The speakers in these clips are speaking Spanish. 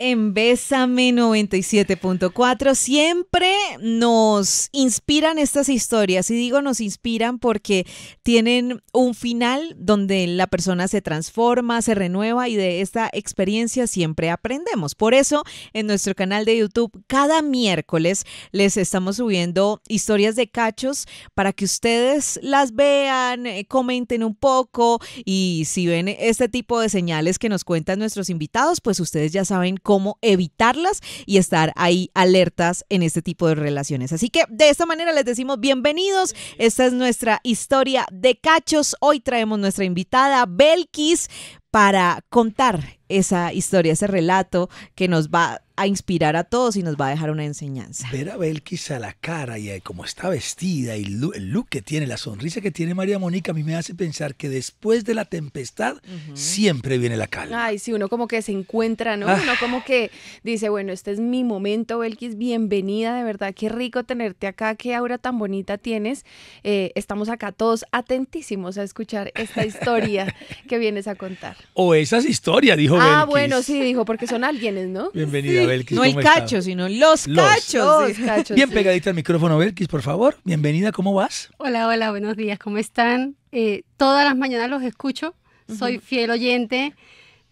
en Bésame 97.4. Siempre nos inspiran estas historias y digo nos inspiran porque tienen un final donde la persona se transforma, se renueva y de esta experiencia siempre aprendemos. Por eso en nuestro canal de YouTube cada miércoles les estamos subiendo historias de cachos para que ustedes las vean, eh, comenten un poco y si ven este tipo de señales que nos cuentan nuestros invitados, pues ustedes ya saben cómo cómo evitarlas y estar ahí alertas en este tipo de relaciones. Así que de esta manera les decimos bienvenidos. Esta es nuestra historia de cachos. Hoy traemos nuestra invitada Belkis para contar esa historia, ese relato que nos va a inspirar a todos y nos va a dejar una enseñanza. Ver a Belkis a la cara y eh, cómo está vestida y el look que tiene, la sonrisa que tiene María Mónica, a mí me hace pensar que después de la tempestad siempre viene la calma. Ay, sí, uno como que se encuentra, ¿no? Uno ah. como que dice, bueno, este es mi momento, Belkis, bienvenida, de verdad, qué rico tenerte acá, qué aura tan bonita tienes. Eh, estamos acá todos atentísimos a escuchar esta historia que vienes a contar. O esas historias, dijo Ah, bueno, sí, dijo, porque son alguienes, ¿no? Bienvenida, Belkis. No hay cacho, sino los, cachos. Bien pegadita al micrófono, Belkis, por favor. Bienvenida, ¿cómo vas? Hola, hola, buenos días, ¿cómo están? Eh, todas las mañanas los escucho, soy fiel oyente.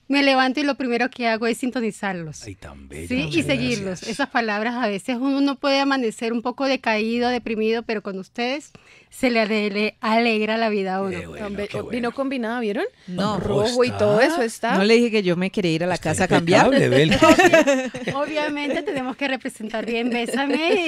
Me levanto y lo primero que hago es sintonizarlos. sí, y seguirlos. Esas palabras a veces uno puede amanecer un poco decaído, deprimido, pero con ustedes se le alegra la vida a uno. Eh, Vino combinado, combinada, ¿vieron? No. Rojo y todo eso está. No le dije que yo me quería ir a la casa a cambiar. obviamente tenemos que representar bien Bésame.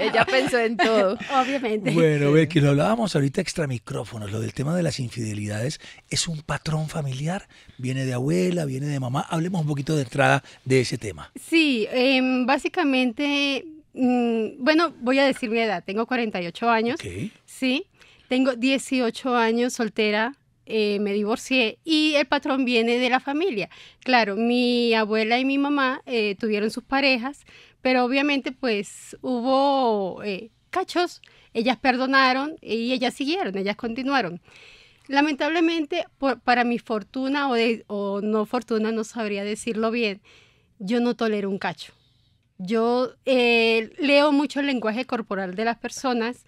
ella... pensó en todo. Obviamente. Bueno, Becky, lo hablábamos ahorita extra micrófonos. Lo del tema de las infidelidades es un patrón familiar. Viene de abuela, viene de mamá. Hablemos un poquito de entrada de ese tema. Sí, em, básicamente Mm, bueno, voy a decir mi edad. Tengo 48 años. Sí. Tengo 18 años soltera. Eh, me divorcié y el patrón viene de la familia. Claro, mi abuela y mi mamá eh, tuvieron sus parejas, pero obviamente pues hubo eh, cachos, ellas perdonaron y ellas siguieron, ellas continuaron. Lamentablemente, para mi fortuna o no fortuna, no sabría decirlo bien, yo no tolero un cacho. Yo eh, leo mucho el lenguaje corporal de las personas,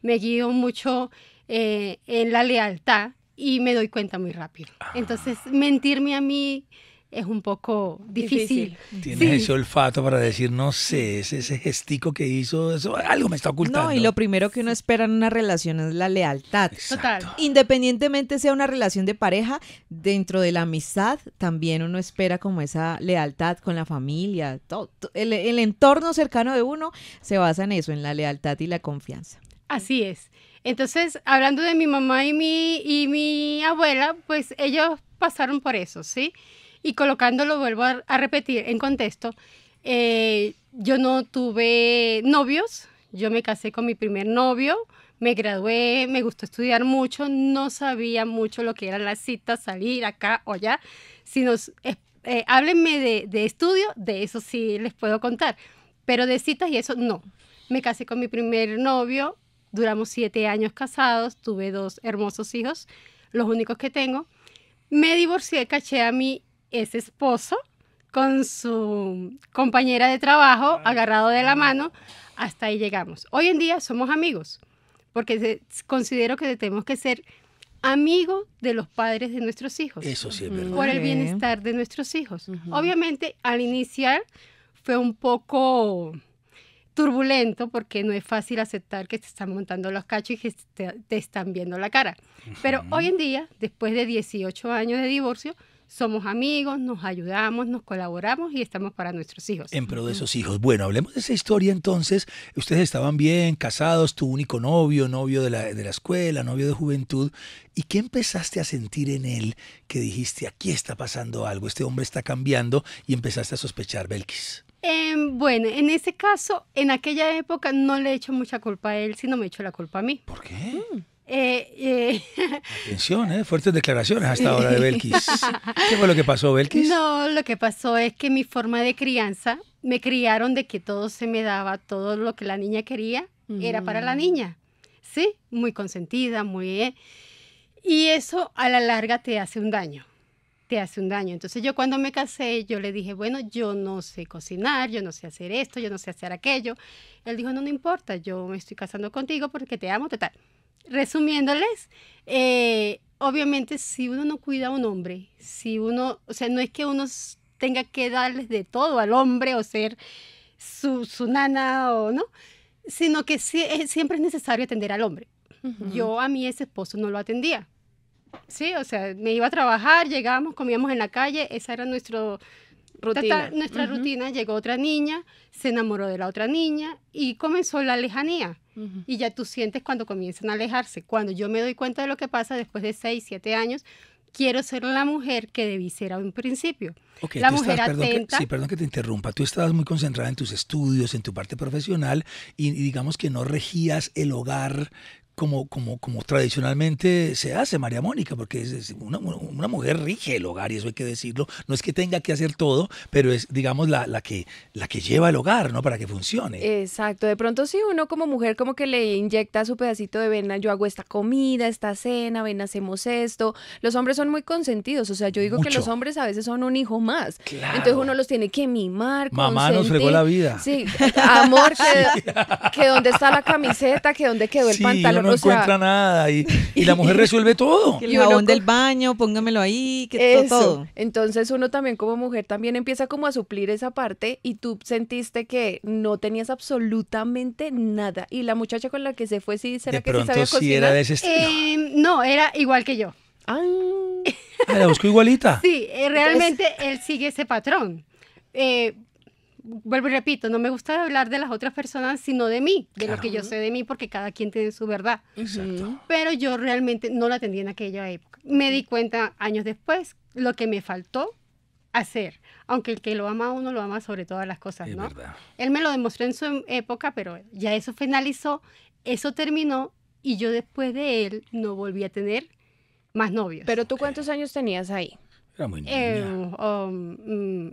me guío mucho eh, en la lealtad y me doy cuenta muy rápido. Ah. Entonces, mentirme a mí es un poco difícil. tiene Tienes ese olfato para decir, no sé, ese, ese gestico que hizo, eso, algo me está ocultando. No, y lo primero que uno espera en una relación es la lealtad. Total. Independientemente sea una relación de pareja, dentro de la amistad también uno espera como esa lealtad con la familia, todo. El, entorno cercano de uno se basa en eso, en la lealtad y la confianza. Así es. Entonces, hablando de mi mamá y mi, y mi abuela, pues ellos pasaron por eso, ¿sí? sí y colocándolo, vuelvo a, repetir, en contexto, eh, yo no tuve novios, yo me casé con mi primer novio, me gradué, me gustó estudiar mucho, no sabía mucho lo que eran las citas, salir acá o allá, sino eh, eh, háblenme de, de estudio, de eso sí les puedo contar, pero de citas y eso no. Me casé con mi primer novio, duramos siete años casados, tuve dos hermosos hijos, los únicos que tengo. Me divorcié, caché a mi ese esposo con su compañera de trabajo ah. agarrado de la ah. mano, hasta ahí llegamos. Hoy en día somos amigos, porque considero que tenemos que ser amigos de los padres de nuestros hijos. Eso sí es verdad. Por el bienestar de nuestros hijos. Obviamente, al iniciar fue un poco turbulento porque no es fácil aceptar que te están montando los cachos y que te, están viendo la cara. Pero hoy en día, después de 18 años de divorcio, somos amigos, nos ayudamos, nos colaboramos y estamos para nuestros hijos. En pro de esos hijos. Bueno, hablemos de esa historia entonces. Ustedes estaban bien, casados, tu único novio, novio de la, de la escuela, novio de juventud. ¿Y qué empezaste a sentir en él que dijiste, aquí está pasando algo, este hombre está cambiando y empezaste a sospechar, Belkis? Em, bueno, en ese caso, en aquella época no le he hecho mucha culpa a él, sino me he hecho la culpa a mí. ¿Por qué? Mm. Eh, eh, Atención, ¿eh? fuertes declaraciones hasta ahora de Belkis. ¿Qué fue lo que pasó, Belkis? No, lo que pasó es que mi forma de crianza, me criaron de que todo se me daba, todo lo que la niña quería era para la mm. niña. ¿Sí? Muy consentida, muy... ¿eh? Y eso a la larga te hace un daño te hace un daño. Entonces yo cuando me casé, yo le dije, bueno, yo no sé cocinar, yo no sé hacer esto, yo no sé hacer aquello. Él dijo, no, no importa, yo me estoy casando contigo porque te amo, total resumiéndoles, eh, obviamente si uno no cuida a un hombre, si uno, o sea, no es que uno tenga que darles de todo al hombre o ser su, su nana o no, sino que eh, siempre es necesario atender al hombre. Yo a mí ese esposo no lo atendía. Sí, o sea, me iba a trabajar, llegábamos, comíamos en la calle, esa era nuestro, rutina. nuestra rutina. Llegó otra niña, se enamoró de la otra niña y comenzó la lejanía y ya tú sientes cuando comienzan a alejarse. Cuando yo me doy cuenta de lo que pasa después de 6, 7 años, quiero ser la mujer que debí ser a un principio. la mujer atenta. sí, perdón que te interrumpa. Tú estabas muy concentrada en tus estudios, en tu parte profesional y digamos que no regías el hogar como, como, como tradicionalmente se hace María Mónica, porque es, una, una, mujer rige el hogar, y eso hay que decirlo. No es que tenga que hacer todo, pero es, digamos, la, la, que, la que lleva el hogar, ¿no? Para que funcione. Exacto. De pronto, sí, uno como mujer como que le inyecta su pedacito de vena, yo hago esta comida, esta cena, ven, hacemos esto. Los hombres son muy consentidos. O sea, yo digo que los hombres a veces son un hijo más. Claro. Entonces uno los tiene que mimar, Mamá nos fregó la vida. Sí. Amor, que, dónde está la camiseta, que dónde quedó el pantalón no encuentra nada y, la mujer resuelve todo. el jabón del baño, póngamelo ahí, que todo. Entonces uno también como mujer también empieza como a suplir esa parte y tú sentiste que no tenías absolutamente nada. Y la muchacha con la que se fue, sí, ¿será que sabía cocinar? era de ese em, estilo no, era igual que yo. Ah, la busco igualita. Sí, eh, realmente él sigue ese patrón. Eh, vuelvo y repito, no me gusta hablar de las otras personas, sino de mí, de lo que yo sé de mí, porque cada quien tiene su verdad. Pero yo realmente no la atendí en aquella época. Me di cuenta años después lo que me faltó hacer, aunque el que lo ama a uno lo ama sobre todas las cosas, ¿no? Verdad. Él me lo demostró en su época, pero ya eso finalizó, eso terminó y yo después de él no volví a tener más novios. Pero tú cuántos años tenías ahí? Eh, um, mm.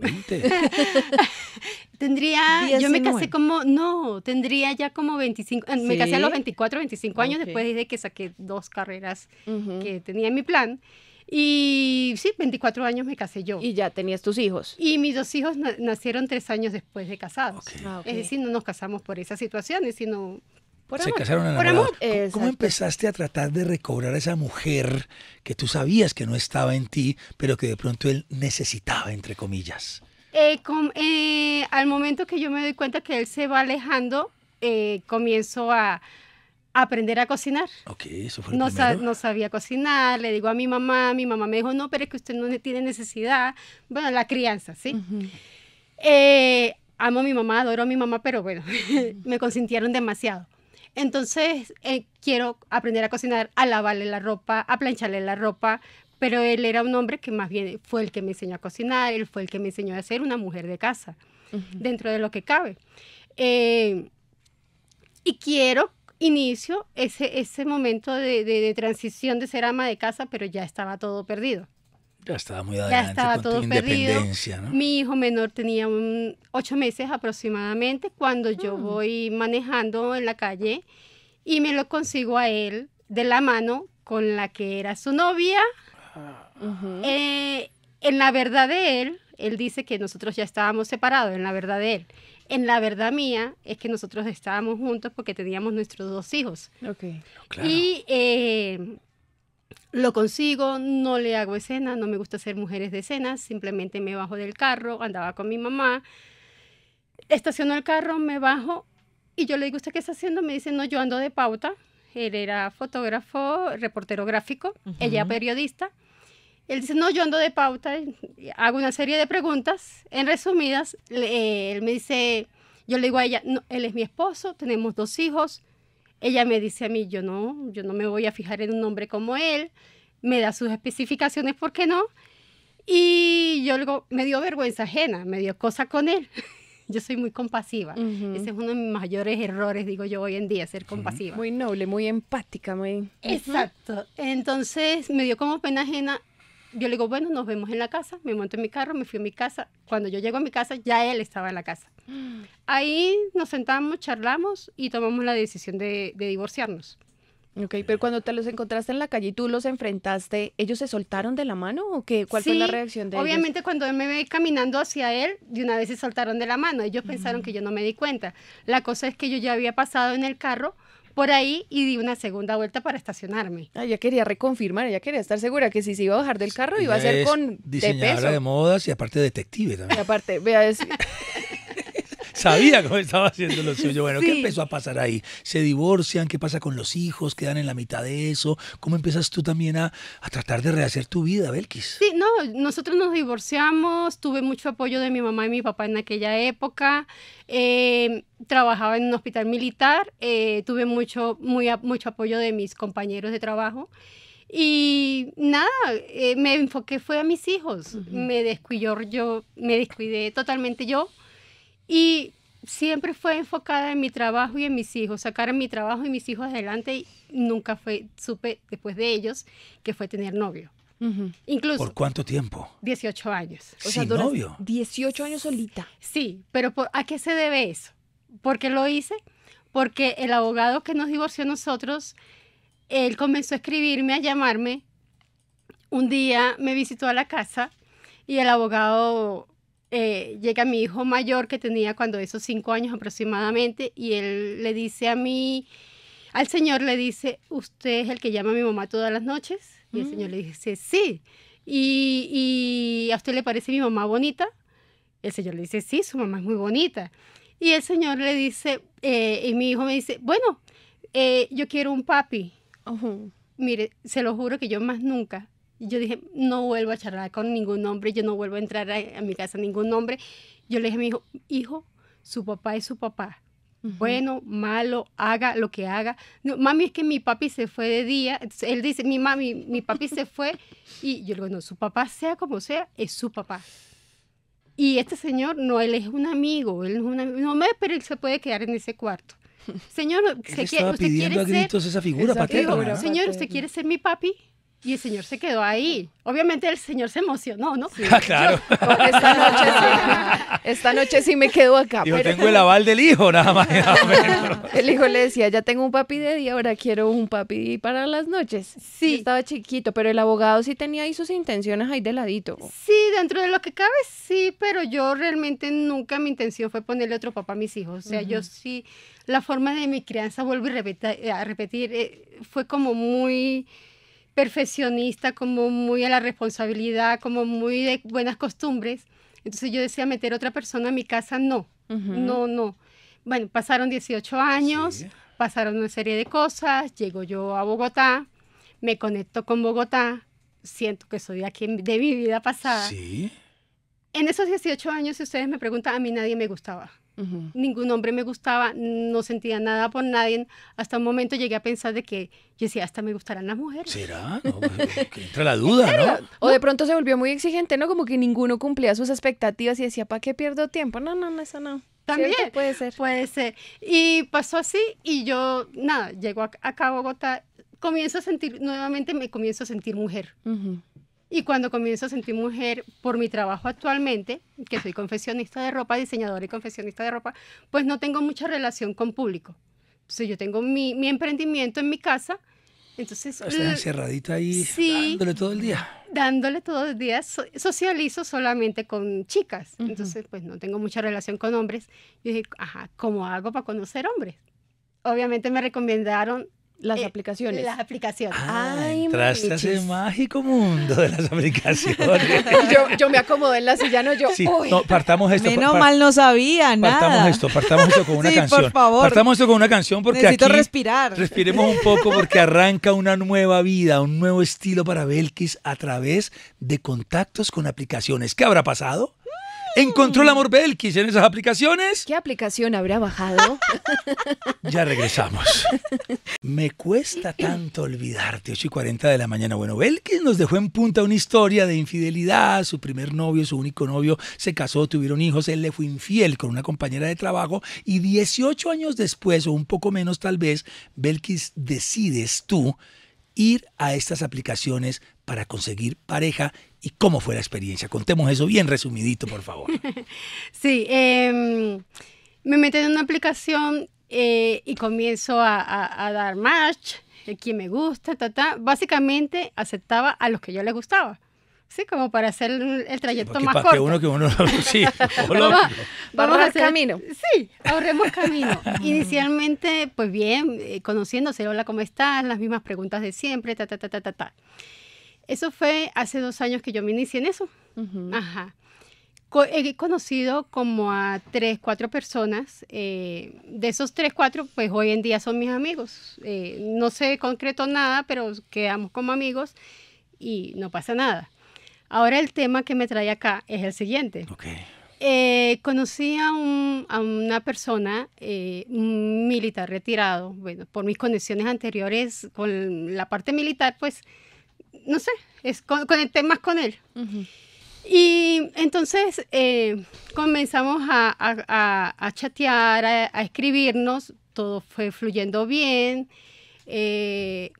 tendría, yo me casé como, no, tendría ya como 25, eh, me casé a los 24, 25 años después de que saqué dos carreras que tenía en mi plan. Y sí, 24 años me casé yo. Y ya tenías tus hijos. Y mis dos hijos nacieron tres años después de casados. Ah, es decir, no nos casamos por esas situaciones, sino se casaron ¿Cómo empezaste a tratar de recobrar a esa mujer que tú sabías que no estaba en ti, pero que de pronto él necesitaba, entre comillas? Eh, eh, al momento que yo me doy cuenta que él se va alejando, eh, comienzo a, aprender a cocinar. eso fue no, sabía cocinar, le digo a mi mamá, mi mamá me dijo, no, pero es que usted no tiene necesidad. Bueno, la crianza, ¿sí? amo a mi mamá, adoro a mi mamá, pero bueno, me consintieron demasiado. Entonces, eh, quiero aprender a cocinar, a lavarle la ropa, a plancharle la ropa, pero él era un hombre que más bien fue el que me enseñó a cocinar, él fue el que me enseñó a ser una mujer de casa, dentro de lo que cabe. Eh, y quiero, inicio ese, momento de transición de ser ama de casa, pero ya estaba todo perdido. Ya estaba muy adelante estaba con todo tu independencia, perdido. ¿no? Mi hijo menor tenía ocho meses aproximadamente cuando yo mm. voy manejando en la calle y me lo consigo a él de la mano con la que era su novia. Ah. Eh, en la verdad de él, él dice que nosotros ya estábamos separados, en la verdad de él. En la verdad mía es que nosotros estábamos juntos porque teníamos nuestros dos hijos. Okay. Y eh, lo consigo, no le hago escena, no me gusta hacer mujeres de escena, simplemente me bajo del carro, andaba con mi mamá, estaciono el carro, me bajo y yo le digo, ¿usted qué está haciendo? Me dice, no, yo ando de pauta. Él era fotógrafo, reportero gráfico, ella periodista. Él dice, no, yo ando de pauta, hago una serie de preguntas. En resumidas, él me dice, yo le digo a ella, no, él es mi esposo, tenemos dos hijos, ella me dice a mí, yo no, yo no me voy a fijar en un hombre como él, me da sus especificaciones, ¿por qué no? Y yo luego me dio vergüenza ajena, me dio cosas con él. Yo soy muy compasiva. Ese es uno de mis mayores errores, digo yo hoy en día, ser compasiva. Muy noble, muy empática, muy. Exacto. Entonces me dio como pena ajena. Yo le digo, bueno, nos vemos en la casa. Me monté en mi carro, me fui a mi casa. Cuando yo llego a mi casa, ya él estaba en la casa. Ahí nos sentamos, charlamos y tomamos la decisión de, divorciarnos. Ok, pero cuando te los encontraste en la calle y tú los enfrentaste, ¿ellos se soltaron de la mano o qué? ¿Cuál fue la reacción de obviamente ellos? Obviamente cuando me ve caminando hacia él, de una vez se soltaron de la mano. Ellos pensaron que yo no me di cuenta. La cosa es que yo ya había pasado en el carro por ahí y di una segunda vuelta para estacionarme. Ah, ella quería reconfirmar, ya quería estar segura que si se iba a bajar del carro iba a ser con de, peso. de modas y aparte detective también. Y aparte, vea, decir... sabía cómo estaba haciendo lo suyo. Bueno, ¿qué empezó a pasar ahí? ¿Se divorcian? ¿Qué pasa con los hijos? ¿Quedan en la mitad de eso? ¿Cómo empiezas tú también a, tratar de rehacer tu vida, Belkis? Sí, no, nosotros nos divorciamos, tuve mucho apoyo de mi mamá y mi papá en aquella época. Eh, trabajaba en un hospital militar, eh, tuve mucho, muy, mucho apoyo de mis compañeros de trabajo. Y nada, eh, me enfoqué fue a mis hijos. Me descuidó yo, me descuidé totalmente yo. Y siempre fue enfocada en mi trabajo y en mis hijos, sacar mi trabajo y mis hijos adelante y nunca fue, supe después de ellos que fue tener novio. Incluso. ¿Por cuánto tiempo? 18 años. O ¿Sin sea, novio? 18 años solita. Sí, pero por, ¿a qué se debe eso? ¿Por qué lo hice? Porque el abogado que nos divorció nosotros, él comenzó a escribirme, a llamarme. Un día me visitó a la casa y el abogado eh, llega mi hijo mayor que tenía cuando esos cinco años aproximadamente y él le dice a mí, al señor le dice, usted es el que llama a mi mamá todas las noches y el señor mm. le dice, sí. Y, a usted le parece mi mamá bonita. El señor le dice, sí, su mamá es muy bonita. Y el señor le dice, eh, y mi hijo me dice, bueno, eh, yo quiero un papi. Mire, se lo juro que yo más nunca yo dije, no vuelvo a charlar con ningún hombre, yo no vuelvo a entrar a, mi casa ningún hombre. Yo le dije a mi hijo, hijo, su papá es su papá. Bueno, malo, haga lo que haga. mami, es que mi papi se fue de día. él dice, mi mami, mi papi se fue. Y yo le digo, no, su papá sea como sea, es su papá. Y este señor, no, él es un amigo, él es un amigo. No, pero él se puede quedar en ese cuarto. Señor, se quiere, ser... Señor, ¿usted quiere ser mi papi? Y el señor se quedó ahí. Obviamente el señor se emocionó, ¿no? Ah, claro. esta, noche sí, me quedo acá. Yo tengo el aval del hijo, nada más. El hijo le decía, ya tengo un papi de día, ahora quiero un papi para las noches. Sí. estaba chiquito, pero el abogado sí tenía ahí sus intenciones ahí de ladito. Sí, dentro de lo que cabe, sí, pero yo realmente nunca mi intención fue ponerle otro papá a mis hijos. O sea, yo sí, la forma de mi crianza, vuelvo eh, a repetir, eh, fue como muy perfeccionista, como muy a la responsabilidad, como muy de buenas costumbres. Entonces yo decía, meter otra persona a mi casa, no, no, no. Bueno, pasaron 18 años, pasaron una serie de cosas, llego yo a Bogotá, me conecto con Bogotá, siento que soy aquí de mi vida pasada. En esos 18 años, si ustedes me preguntan, a mí nadie me gustaba. Ningún hombre me gustaba, no sentía nada por nadie. Hasta un momento llegué a pensar de que yo decía, hasta me gustarán las mujeres. ¿Será? Pues, eh, que entra la duda, O de pronto se volvió muy exigente, ¿no? Como que ninguno cumplía sus expectativas y decía, ¿para qué pierdo tiempo? No, no, no, eso no. También puede ser. Puede ser. Y pasó así y yo, nada, llego acá a Bogotá, comienzo a sentir, nuevamente me comienzo a sentir mujer. Y cuando comienzo a sentir mujer por mi trabajo actualmente, que soy confesionista de ropa, diseñadora y confesionista de ropa, pues no tengo mucha relación con público. Entonces yo tengo mi, emprendimiento en mi casa. Entonces, Estás encerradita ahí dándole todo el día. Dándole todo el día. socializo solamente con chicas. Entonces, pues no tengo mucha relación con hombres. Y dije, ajá, ¿cómo hago para conocer hombres? Obviamente me recomendaron las eh, aplicaciones. Las aplicaciones. Ah, Ay, Entraste a ese mágico mundo de las aplicaciones. yo, me acomodo en la silla, no yo. Sí, partamos esto. Menos mal no sabía nada. Partamos esto, partamos esto con una canción. Por favor. Partamos esto con una canción porque Necesito aquí respirar. Respiremos un poco porque arranca una nueva vida, un nuevo estilo para Belkis a través de contactos con aplicaciones. ¿Qué habrá pasado? Encontró el amor Belkis en esas aplicaciones. ¿Qué aplicación habrá bajado? ya regresamos. Me cuesta tanto olvidarte. 8 y 40 de la mañana. Bueno, Belkis nos dejó en punta una historia de infidelidad. Su primer novio, su único novio, se casó, tuvieron hijos. Él le fue infiel con una compañera de trabajo. Y 18 años después, o un poco menos tal vez, Belkis decides tú ir a estas aplicaciones para conseguir pareja ¿Y cómo fue la experiencia? Contemos eso bien resumidito, por favor. sí, em, me meto en una aplicación eh, y comienzo a, dar match, de eh, quien me gusta, ta, ta. Básicamente aceptaba a los que yo les gustaba. Sí, como para hacer el trayecto más corto. Que uno que uno sí, vamos, vamos a hacer camino. Sí, ahorremos camino. Inicialmente, pues bien, eh, conociéndose, hola, ¿cómo estás? Las mismas preguntas de siempre, ta ta ta ta ta ta. Eso fue hace dos años que yo me inicié en eso. Ajá. Eh, he conocido como a tres, cuatro personas. Eh, de esos tres, cuatro, pues hoy en día son mis amigos. Eh, no se concreto nada, pero quedamos como amigos y no pasa nada. Ahora el tema que me trae acá es el siguiente. Okay. conocí a, una persona, un militar retirado, bueno, por mis conexiones anteriores con la parte militar, pues no sé, es con, conecté más con él. Y entonces eh, comenzamos a, chatear, a, escribirnos, todo fue fluyendo bien. Eh,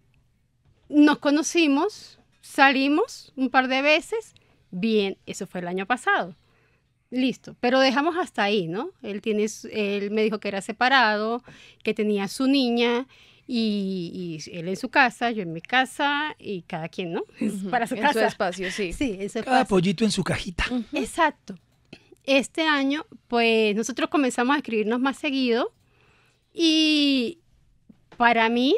nos conocimos, salimos un par de veces, bien, eso fue el año pasado. Listo, pero dejamos hasta ahí, ¿no? Él, tiene, él me dijo que era separado, que tenía su niña, y, él en su casa, yo en mi casa y cada quien, ¿no? Para su casa. su espacio, sí. Sí, Cada pollito en su cajita. Exacto. Este año, pues nosotros comenzamos a escribirnos más seguido y para mí,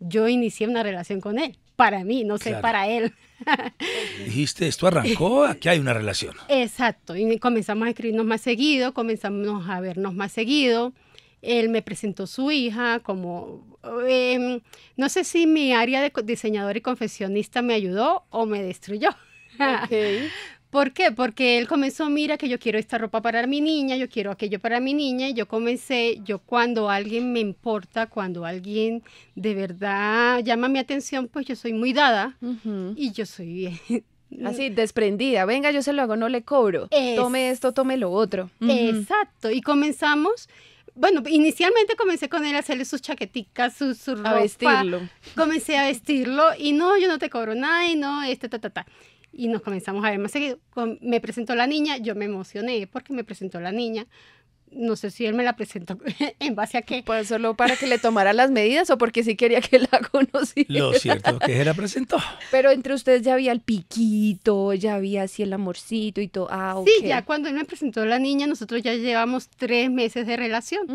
yo inicié una relación con él. Para mí, no sé, para él. Dijiste, esto arrancó, aquí hay una relación. Exacto. Y comenzamos a escribirnos más seguido, comenzamos a vernos más seguido. Él me presentó su hija como, em, no sé si mi área de diseñador y confesionista me ayudó o me destruyó. Okay. ¿Por qué? Porque él comenzó, mira que yo quiero esta ropa para mi niña, yo quiero aquello para mi niña, y yo comencé, yo cuando alguien me importa, cuando alguien de verdad llama mi atención, pues yo soy muy dada y yo soy bien. Así, desprendida, venga, yo se lo hago, no le cobro, tome esto, tome lo otro. Exacto, y comenzamos bueno, inicialmente comencé con él a hacerle sus chaquetitas, su, su ropa. Comencé a vestirlo y no, yo no te cobro nada y no, este, ta, ta, ta. Y nos comenzamos a ver más seguido. Me presentó la niña, yo me emocioné porque me presentó la niña no sé si él me la presentó en base a qué. Pues solo para que le tomara las medidas o porque sí quería que la conociera. Lo cierto que se la presentó. Pero entre ustedes ya había el piquito, ya había así el amorcito y todo. Ah, sí, ya cuando él me presentó la niña, nosotros ya llevamos tres meses de relación.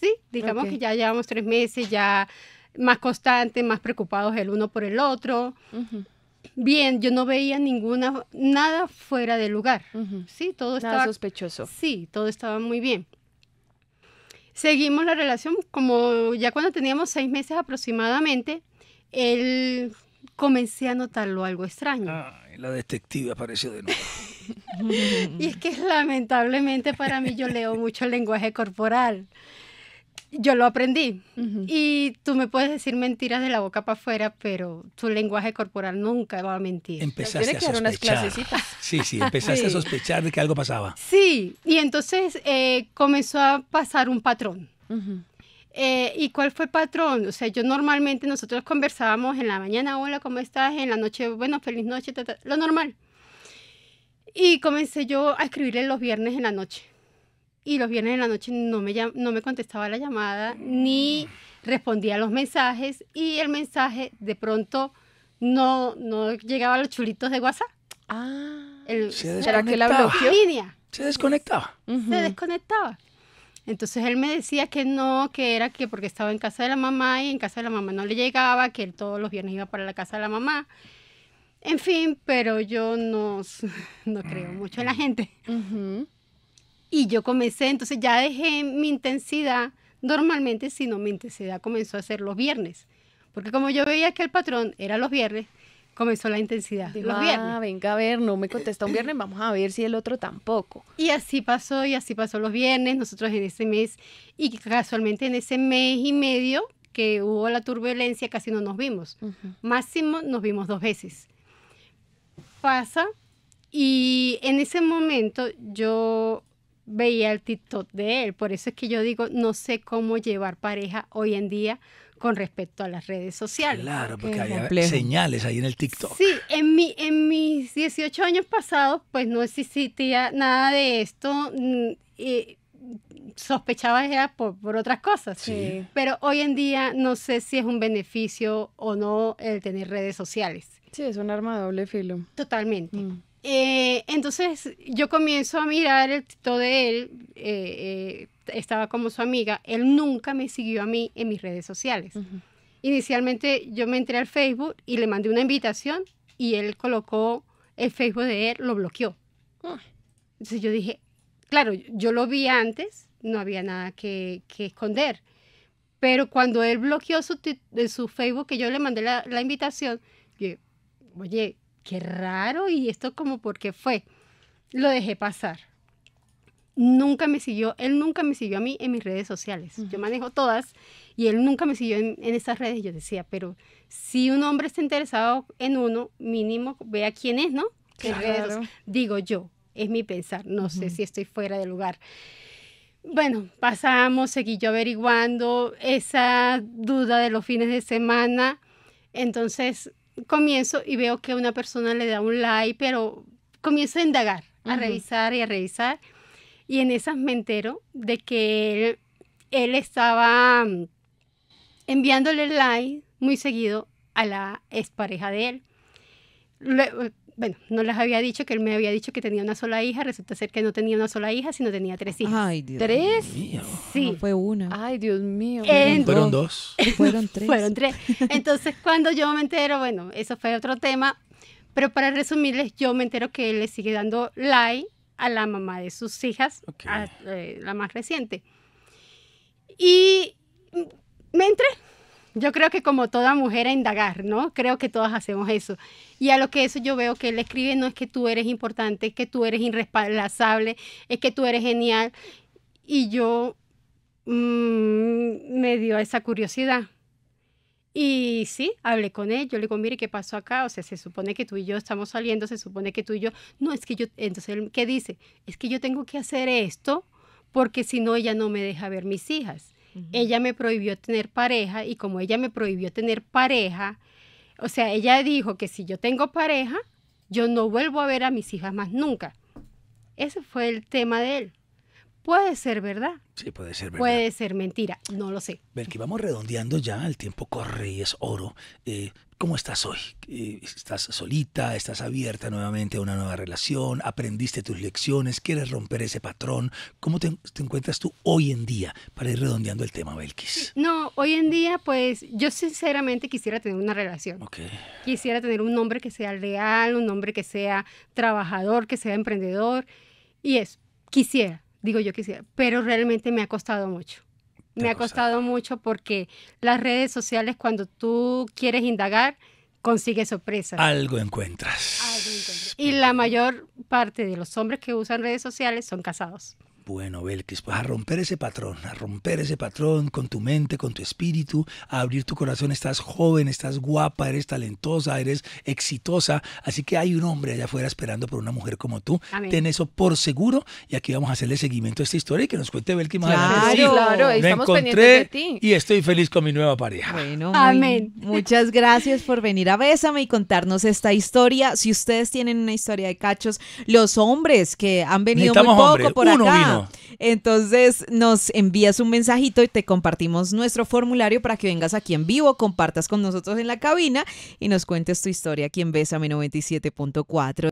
Sí, digamos que ya llevamos tres meses, ya más constantes, más preocupados el uno por el otro bien, yo no veía ninguna, nada fuera de lugar. Sí, todo estaba... sospechoso. Sí, todo estaba muy bien. Seguimos la relación, como ya cuando teníamos seis meses aproximadamente, él comencé a notarlo algo extraño. Ah, la detective apareció de nuevo. y es que lamentablemente para mí yo leo mucho el lenguaje corporal yo lo aprendí. Y tú me puedes decir mentiras de la boca para afuera, pero tu lenguaje corporal nunca va a mentir. Empezaste a sospechar. sí, sí, empezaste a sospechar de que algo pasaba. Sí, y entonces eh, comenzó a pasar un patrón. Eh, ¿Y cuál fue el patrón? O sea, yo normalmente nosotros conversábamos en la mañana, hola, ¿cómo estás? En la noche, bueno, feliz noche, lo normal. Y comencé yo a escribirle los viernes en la noche y los viernes en la noche no me, no me contestaba la llamada ni respondía a los mensajes y el mensaje de pronto no, llegaba a los chulitos de WhatsApp. Ah, se ¿será que Se desconectaba. Se desconectaba. Entonces él me decía que no, que era que porque estaba en casa de la mamá y en casa de la mamá no le llegaba, que él todos los viernes iba para la casa de la mamá. En fin, pero yo no, creo mucho en la gente. Y yo comencé, entonces ya dejé mi intensidad, normalmente sino no, mi intensidad comenzó a ser los viernes, porque como yo veía que el patrón era los viernes, comenzó la intensidad. los viernes. Ah, venga a ver, no me contesta un viernes, vamos a ver si el otro tampoco. Y así pasó, y así pasó los viernes, nosotros en ese mes, y casualmente en ese mes y medio que hubo la turbulencia, casi no nos vimos. Máximo nos vimos dos veces. Pasa, y en ese momento yo veía el TikTok de él. Por eso es que yo digo, no sé cómo llevar pareja hoy en día con respecto a las redes sociales. Claro, porque había señales ahí en el TikTok. Sí, en, en mis 18 años pasados, pues no existía nada de esto. Mm, y sospechaba era por, otras cosas. Sí. Pero hoy en día no sé si es un beneficio o no el tener redes sociales. Sí, es un arma doble filo. Totalmente. Mm. Eh, entonces yo comienzo a mirar el tito de él, eh, eh, estaba como su amiga, él nunca me siguió a mí en mis redes sociales. Inicialmente yo me entré al Facebook y le mandé una invitación y él colocó el Facebook de él, lo bloqueó. Entonces yo dije, claro, yo lo vi antes, no había nada que, esconder, pero cuando él bloqueó su, su, Facebook, que yo le mandé la, invitación, yo, oye, qué raro y esto como porque fue. Lo dejé pasar. Nunca me siguió, él nunca me siguió a mí en mis redes sociales. Yo manejo todas y él nunca me siguió en, esas redes. yo decía, pero si un hombre está interesado en uno, mínimo vea quién es, ¿no? digo yo, es mi pensar. No sé si estoy fuera de lugar. Bueno, pasamos, seguí yo averiguando esa duda de los fines de semana. Entonces, comienzo y veo que una persona le da un like, pero comienzo a indagar, a revisar y a revisar. Y en esas me entero de que él, estaba mm, enviándole like muy seguido a la expareja de él bueno, no les había dicho que él me había dicho que tenía una sola hija, resulta ser que no tenía una sola hija, sino tenía tres hijas. Ay, Dios ¿Tres? Sí. No fue una. Ay, Dios mío. Eh, fueron dos. fueron tres. fueron tres. Entonces, cuando yo me entero, bueno, eso fue otro tema, pero para resumirles, yo me entero que él le sigue dando like a la mamá de sus hijas, eh, la más reciente. Y me entré, yo creo que como toda mujer a indagar, ¿no? Creo que todas hacemos eso. Y a lo que eso yo veo que él escribe no es que tú eres importante, es que tú eres irresponsable, es que tú eres genial. Y yo mm, me dio esa curiosidad. Y sí, hablé con él, yo le digo, mire, ¿qué pasó acá? O sea, se supone que tú y yo estamos saliendo, se supone que tú y yo, no, es que yo, entonces, ¿qué dice? Es que yo tengo que hacer esto porque si no, ella no me deja ver mis hijas. Ella me prohibió tener pareja y como ella me prohibió tener pareja, o sea, ella dijo que si yo tengo pareja, yo no vuelvo a ver a mis hijas más nunca. Ese fue el tema de él. Puede ser verdad. Sí, puede ser verdad. Puede ser mentira, no lo sé. que vamos redondeando ya, el tiempo corre y es oro. Eh, ¿Cómo estás hoy? Eh, ¿Estás solita? ¿Estás abierta nuevamente a una nueva relación? ¿Aprendiste tus lecciones? ¿Quieres romper ese patrón? ¿Cómo te, encuentras tú hoy en día para ir redondeando el tema, Belkis? No, hoy en día pues yo sinceramente quisiera tener una relación. Okay. Quisiera tener un nombre que sea real, un hombre que sea trabajador, que sea emprendedor. Y es, quisiera, digo yo quisiera, pero realmente me ha costado mucho me ha costado mucho porque las redes sociales cuando tú quieres indagar consigue sorpresas. Algo encuentras. Algo encuentras. Y la mayor parte de los hombres que usan redes sociales son casados bueno, Belkis, pues a romper ese patrón, a romper ese patrón con tu mente, con tu espíritu, a abrir tu corazón. Estás joven, estás guapa, eres talentosa, eres exitosa. Así que hay un hombre allá afuera esperando por una mujer como tú. Ten eso por seguro. Y aquí vamos a hacerle seguimiento a esta historia y que nos cuente Belkis más claro, adelante. claro, estamos pendientes Y estoy feliz con mi nueva pareja. Bueno, Amén. muchas gracias por venir a Bésame y contarnos esta historia. Si ustedes tienen una historia de cachos, los hombres que han venido muy poco por acá. Entonces nos envías un mensajito y te compartimos nuestro formulario para que vengas aquí en vivo, compartas con nosotros en la cabina y nos cuentes tu historia aquí en Besame 97.4.